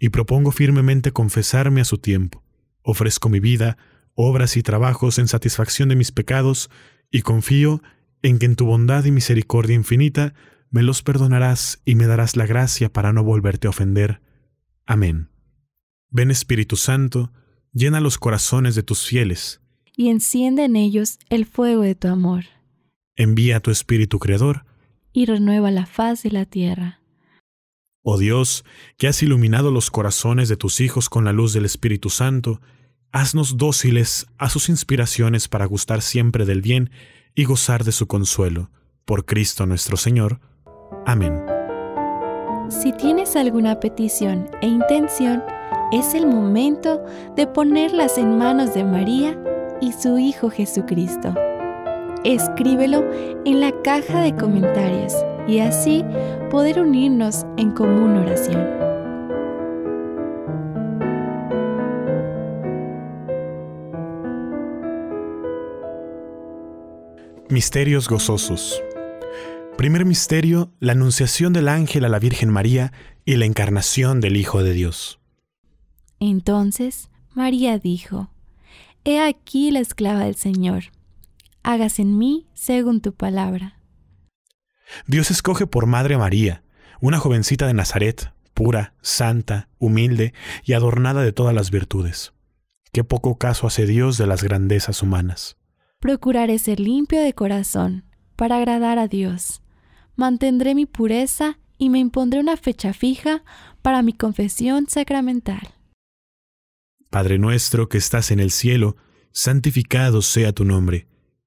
y propongo firmemente confesarme a su tiempo. Ofrezco mi vida, obras y trabajos en satisfacción de mis pecados, y confío en que en tu bondad y misericordia infinita me los perdonarás y me darás la gracia para no volverte a ofender. Amén. Ven Espíritu Santo, llena los corazones de tus fieles, y enciende en ellos el fuego de tu amor. Envía a tu Espíritu Creador, y renueva la faz de la tierra. Oh Dios, que has iluminado los corazones de tus hijos con la luz del Espíritu Santo, haznos dóciles a sus inspiraciones para gustar siempre del bien y gozar de su consuelo. Por Cristo nuestro Señor. Amén. Si tienes alguna petición e intención, es el momento de ponerlas en manos de María y su Hijo Jesucristo escríbelo en la caja de comentarios y así poder unirnos en común oración. Misterios gozosos. Primer misterio, la anunciación del ángel a la Virgen María y la encarnación del Hijo de Dios. Entonces María dijo, He aquí la esclava del Señor Hagas en mí según tu palabra. Dios escoge por Madre María, una jovencita de Nazaret, pura, santa, humilde y adornada de todas las virtudes. Qué poco caso hace Dios de las grandezas humanas. Procuraré ser limpio de corazón, para agradar a Dios. Mantendré mi pureza y me impondré una fecha fija para mi confesión sacramental. Padre nuestro que estás en el cielo, santificado sea tu nombre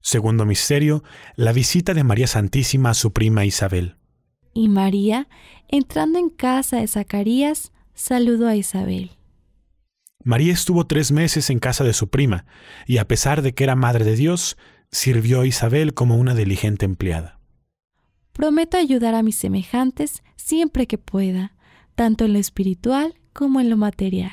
Segundo misterio, la visita de María Santísima a su prima Isabel. Y María, entrando en casa de Zacarías, saludó a Isabel. María estuvo tres meses en casa de su prima, y a pesar de que era madre de Dios, sirvió a Isabel como una diligente empleada. Prometo ayudar a mis semejantes siempre que pueda, tanto en lo espiritual como en lo material.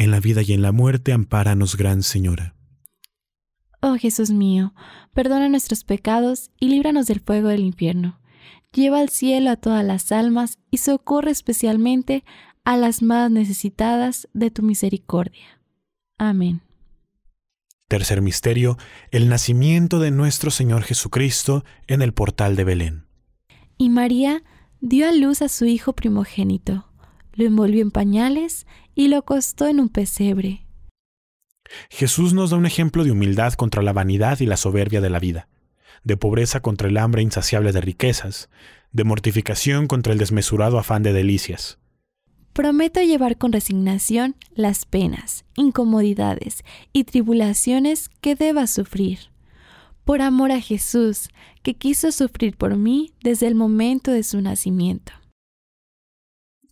en la vida y en la muerte, ampáranos, Gran Señora. Oh Jesús mío, perdona nuestros pecados y líbranos del fuego del infierno. Lleva al cielo a todas las almas y socorre especialmente a las más necesitadas de tu misericordia. Amén. Tercer misterio, el nacimiento de nuestro Señor Jesucristo en el portal de Belén. Y María dio a luz a su Hijo primogénito lo envolvió en pañales y lo acostó en un pesebre. Jesús nos da un ejemplo de humildad contra la vanidad y la soberbia de la vida, de pobreza contra el hambre insaciable de riquezas, de mortificación contra el desmesurado afán de delicias. Prometo llevar con resignación las penas, incomodidades y tribulaciones que deba sufrir, por amor a Jesús, que quiso sufrir por mí desde el momento de su nacimiento.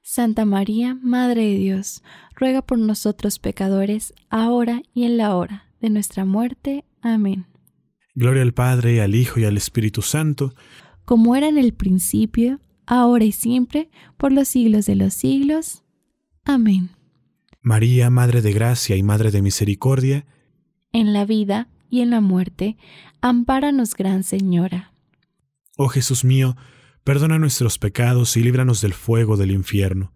Santa María, Madre de Dios, ruega por nosotros pecadores, ahora y en la hora de nuestra muerte. Amén. Gloria al Padre, al Hijo y al Espíritu Santo, como era en el principio, ahora y siempre, por los siglos de los siglos. Amén. María, Madre de Gracia y Madre de Misericordia, en la vida y en la muerte, ampáranos, Gran Señora. Oh Jesús mío, Perdona nuestros pecados y líbranos del fuego del infierno.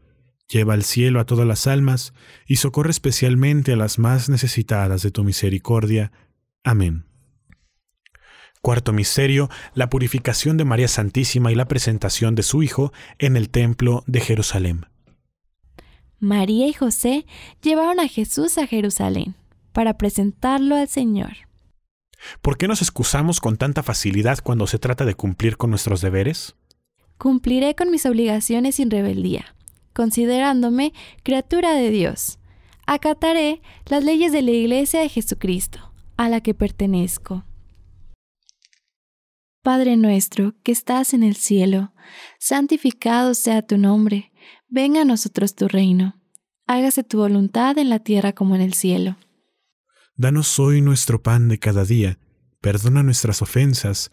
Lleva al cielo a todas las almas y socorre especialmente a las más necesitadas de tu misericordia. Amén. Cuarto misterio, la purificación de María Santísima y la presentación de su Hijo en el Templo de Jerusalén. María y José llevaron a Jesús a Jerusalén para presentarlo al Señor. ¿Por qué nos excusamos con tanta facilidad cuando se trata de cumplir con nuestros deberes? Cumpliré con mis obligaciones sin rebeldía, considerándome criatura de Dios. Acataré las leyes de la Iglesia de Jesucristo, a la que pertenezco. Padre nuestro que estás en el cielo, santificado sea tu nombre, venga a nosotros tu reino, hágase tu voluntad en la tierra como en el cielo. Danos hoy nuestro pan de cada día, perdona nuestras ofensas,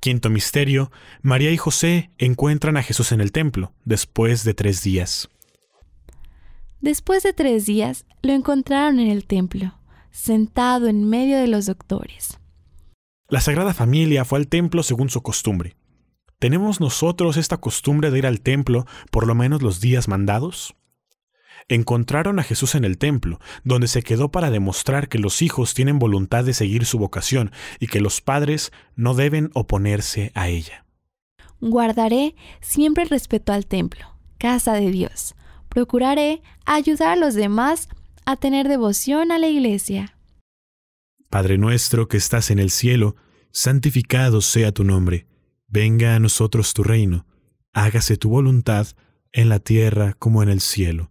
Quinto misterio, María y José encuentran a Jesús en el templo, después de tres días. Después de tres días, lo encontraron en el templo, sentado en medio de los doctores. La Sagrada Familia fue al templo según su costumbre. ¿Tenemos nosotros esta costumbre de ir al templo por lo menos los días mandados? Encontraron a Jesús en el templo, donde se quedó para demostrar que los hijos tienen voluntad de seguir su vocación y que los padres no deben oponerse a ella. Guardaré siempre el respeto al templo, casa de Dios. Procuraré ayudar a los demás a tener devoción a la iglesia. Padre nuestro que estás en el cielo, santificado sea tu nombre. Venga a nosotros tu reino. Hágase tu voluntad en la tierra como en el cielo.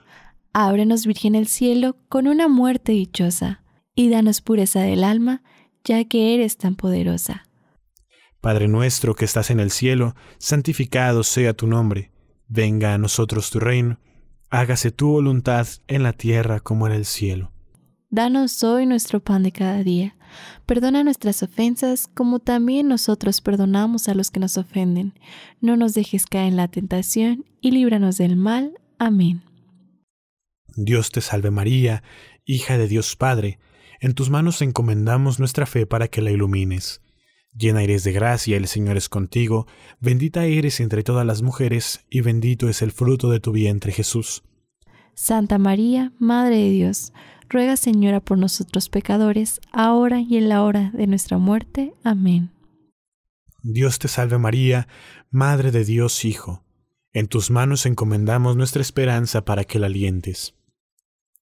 Ábrenos, Virgen el cielo, con una muerte dichosa, y danos pureza del alma, ya que eres tan poderosa. Padre nuestro que estás en el cielo, santificado sea tu nombre, venga a nosotros tu reino, hágase tu voluntad en la tierra como en el cielo. Danos hoy nuestro pan de cada día, perdona nuestras ofensas como también nosotros perdonamos a los que nos ofenden, no nos dejes caer en la tentación y líbranos del mal. Amén. Dios te salve María, hija de Dios Padre, en tus manos encomendamos nuestra fe para que la ilumines. Llena eres de gracia, el Señor es contigo, bendita eres entre todas las mujeres, y bendito es el fruto de tu vientre Jesús. Santa María, Madre de Dios, ruega Señora por nosotros pecadores, ahora y en la hora de nuestra muerte. Amén. Dios te salve María, Madre de Dios Hijo, en tus manos encomendamos nuestra esperanza para que la alientes.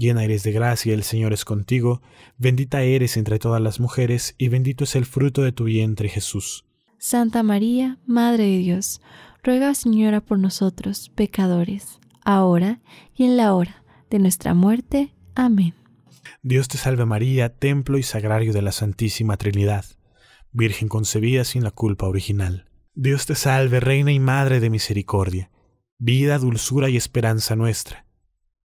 Llena eres de gracia, el Señor es contigo, bendita eres entre todas las mujeres, y bendito es el fruto de tu vientre Jesús. Santa María, Madre de Dios, ruega Señora por nosotros, pecadores, ahora y en la hora de nuestra muerte. Amén. Dios te salve María, templo y sagrario de la Santísima Trinidad, Virgen concebida sin la culpa original. Dios te salve, Reina y Madre de Misericordia, vida, dulzura y esperanza nuestra.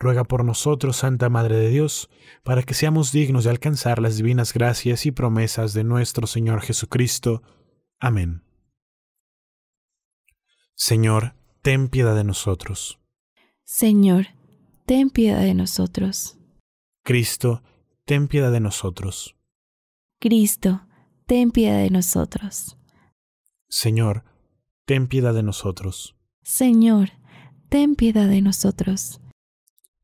ruega por nosotros, Santa Madre de Dios, para que seamos dignos de alcanzar las divinas gracias y promesas de nuestro Señor Jesucristo. Amén. Señor, ten piedad de nosotros. Señor, ten piedad de nosotros. Cristo, ten piedad de nosotros. Cristo, ten piedad de nosotros. Señor, ten piedad de nosotros. Señor, ten piedad de nosotros.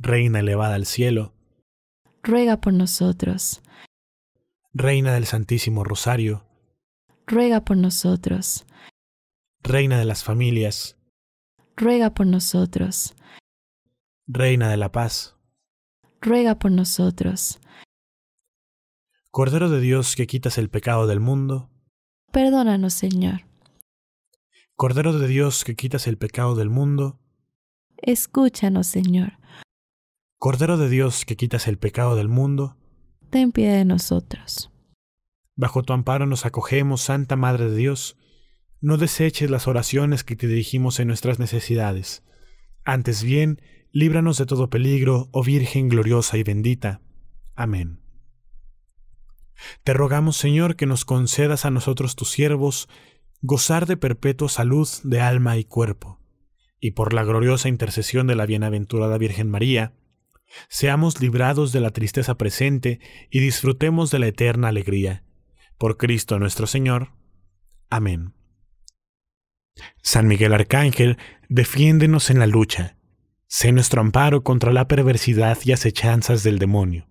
Reina elevada al cielo, ruega por nosotros. Reina del Santísimo Rosario, ruega por nosotros. Reina de las familias, ruega por nosotros. Reina de la paz, ruega por nosotros. Cordero de Dios que quitas el pecado del mundo, perdónanos Señor. Cordero de Dios que quitas el pecado del mundo, escúchanos Señor. Cordero de Dios que quitas el pecado del mundo, ten piedad de nosotros. Bajo tu amparo nos acogemos, Santa Madre de Dios. No deseches las oraciones que te dirigimos en nuestras necesidades. Antes bien, líbranos de todo peligro, oh Virgen gloriosa y bendita. Amén. Te rogamos, Señor, que nos concedas a nosotros tus siervos gozar de perpetua salud de alma y cuerpo, y por la gloriosa intercesión de la bienaventurada Virgen María, Seamos librados de la tristeza presente y disfrutemos de la eterna alegría. Por Cristo nuestro Señor. Amén. San Miguel Arcángel, defiéndenos en la lucha. Sé nuestro amparo contra la perversidad y acechanzas del demonio.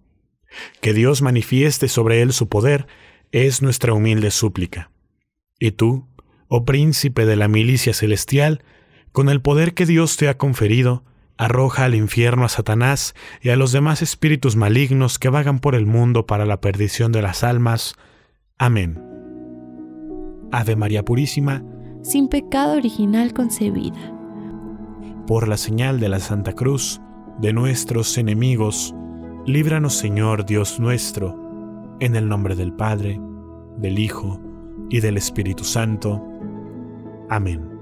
Que Dios manifieste sobre él su poder es nuestra humilde súplica. Y tú, oh príncipe de la milicia celestial, con el poder que Dios te ha conferido, arroja al infierno a Satanás y a los demás espíritus malignos que vagan por el mundo para la perdición de las almas. Amén. Ave María Purísima, sin pecado original concebida. Por la señal de la Santa Cruz, de nuestros enemigos, líbranos Señor Dios nuestro, en el nombre del Padre, del Hijo y del Espíritu Santo. Amén.